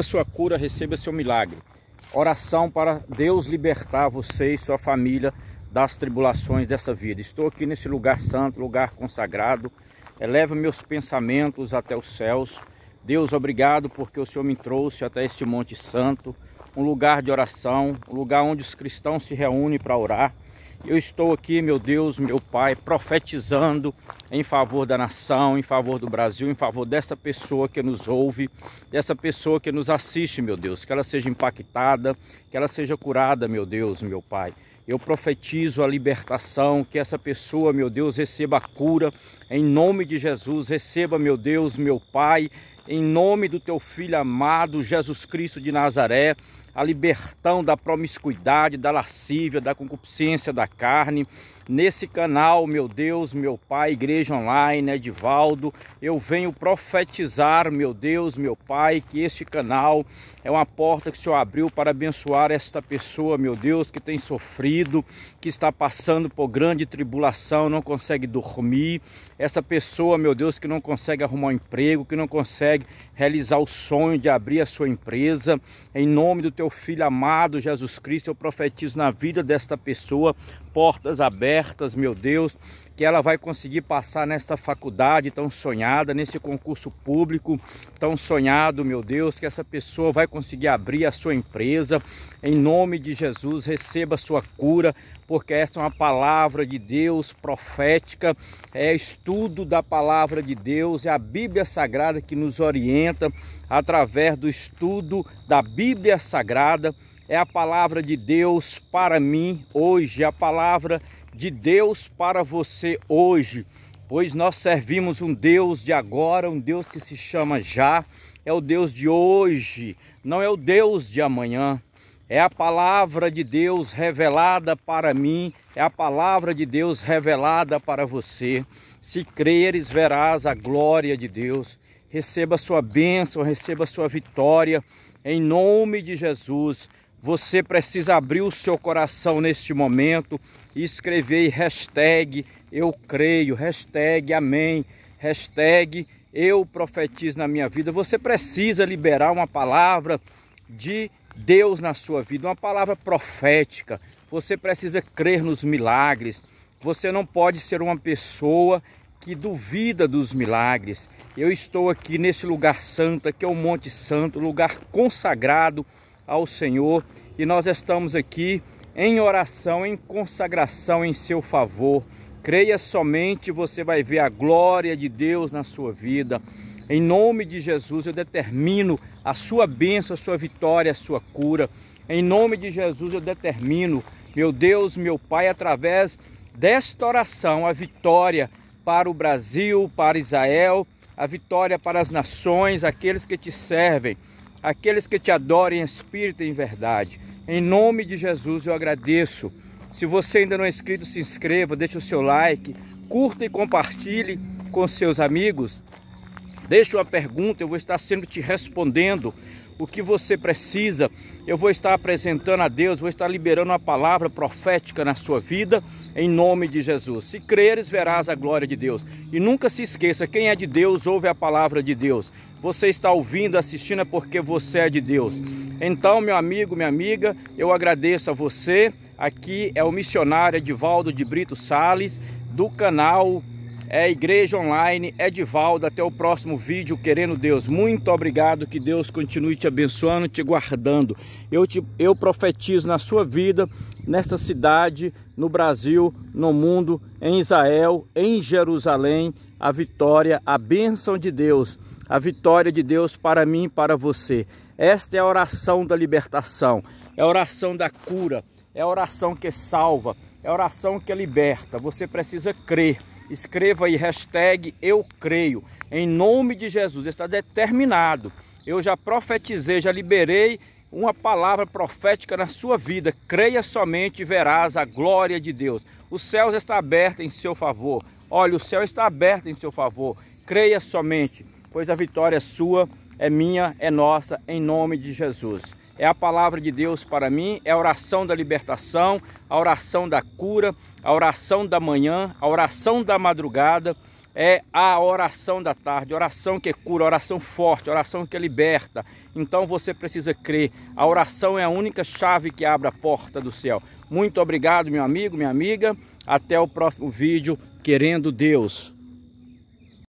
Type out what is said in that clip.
Receba sua cura, receba seu milagre. Oração para Deus libertar você e sua família das tribulações dessa vida. Estou aqui nesse lugar santo, lugar consagrado. Eleva meus pensamentos até os céus. Deus, obrigado porque o Senhor me trouxe até este Monte Santo, um lugar de oração, um lugar onde os cristãos se reúnem para orar, eu estou aqui, meu Deus, meu Pai, profetizando em favor da nação, em favor do Brasil, em favor dessa pessoa que nos ouve, dessa pessoa que nos assiste, meu Deus, que ela seja impactada, que ela seja curada, meu Deus, meu Pai. Eu profetizo a libertação, que essa pessoa, meu Deus, receba a cura, em nome de Jesus, receba, meu Deus, meu Pai, em nome do teu filho amado Jesus Cristo de Nazaré, a libertão da promiscuidade, da lascívia, da concupiscência da carne. Nesse canal, meu Deus, meu Pai, Igreja Online, Edivaldo, eu venho profetizar, meu Deus, meu Pai, que este canal é uma porta que o Senhor abriu para abençoar esta pessoa, meu Deus, que tem sofrido, que está passando por grande tribulação, não consegue dormir, essa pessoa, meu Deus, que não consegue arrumar um emprego, que não consegue consegue realizar o sonho de abrir a sua empresa. Em nome do teu filho amado Jesus Cristo, eu profetizo na vida desta pessoa portas abertas, meu Deus, que ela vai conseguir passar nesta faculdade tão sonhada, nesse concurso público tão sonhado, meu Deus, que essa pessoa vai conseguir abrir a sua empresa. Em nome de Jesus, receba a sua cura, porque esta é uma palavra de Deus profética, é estudo da palavra de Deus, é a Bíblia Sagrada que nos orienta através do estudo da Bíblia Sagrada, é a palavra de Deus para mim hoje, é a palavra de Deus para você hoje, pois nós servimos um Deus de agora, um Deus que se chama já, é o Deus de hoje, não é o Deus de amanhã é a palavra de Deus revelada para mim, é a palavra de Deus revelada para você. Se creres, verás a glória de Deus. Receba sua bênção, receba sua vitória, em nome de Jesus. Você precisa abrir o seu coração neste momento e escrever hashtag eu creio, hashtag amém, hashtag eu profetizo na minha vida. Você precisa liberar uma palavra de Deus na sua vida, uma palavra profética. Você precisa crer nos milagres. Você não pode ser uma pessoa que duvida dos milagres. Eu estou aqui nesse lugar santo, que é o Monte Santo, lugar consagrado ao Senhor, e nós estamos aqui em oração, em consagração em seu favor. Creia somente, você vai ver a glória de Deus na sua vida. Em nome de Jesus, eu determino a sua bênção, a sua vitória, a sua cura. Em nome de Jesus, eu determino, meu Deus, meu Pai, através desta oração, a vitória para o Brasil, para Israel, a vitória para as nações, aqueles que te servem, aqueles que te adorem em espírito e em verdade. Em nome de Jesus, eu agradeço. Se você ainda não é inscrito, se inscreva, deixe o seu like, curta e compartilhe com seus amigos. Deixe uma pergunta, eu vou estar sempre te respondendo o que você precisa. Eu vou estar apresentando a Deus, vou estar liberando uma palavra profética na sua vida, em nome de Jesus. Se creres, verás a glória de Deus. E nunca se esqueça: quem é de Deus, ouve a palavra de Deus. Você está ouvindo, assistindo, é porque você é de Deus. Então, meu amigo, minha amiga, eu agradeço a você. Aqui é o missionário Edivaldo de Brito Sales, do canal é Igreja Online, é Até o próximo vídeo, querendo Deus. Muito obrigado, que Deus continue te abençoando, te guardando. Eu, te, eu profetizo na sua vida, nesta cidade, no Brasil, no mundo, em Israel, em Jerusalém, a vitória, a bênção de Deus, a vitória de Deus para mim e para você. Esta é a oração da libertação, é a oração da cura, é a oração que salva, é a oração que liberta. Você precisa crer escreva aí hashtag eu creio, em nome de Jesus, está determinado. Eu já profetizei, já liberei uma palavra profética na sua vida. Creia somente e verás a glória de Deus. Os céus está aberto em seu favor. Olha, o céu está aberto em seu favor. Creia somente, pois a vitória é sua, é minha, é nossa, em nome de Jesus é a palavra de Deus para mim, é a oração da libertação, a oração da cura, a oração da manhã, a oração da madrugada, é a oração da tarde, oração que cura, oração forte, oração que liberta. Então você precisa crer. A oração é a única chave que abre a porta do céu. Muito obrigado, meu amigo, minha amiga. Até o próximo vídeo, querendo Deus.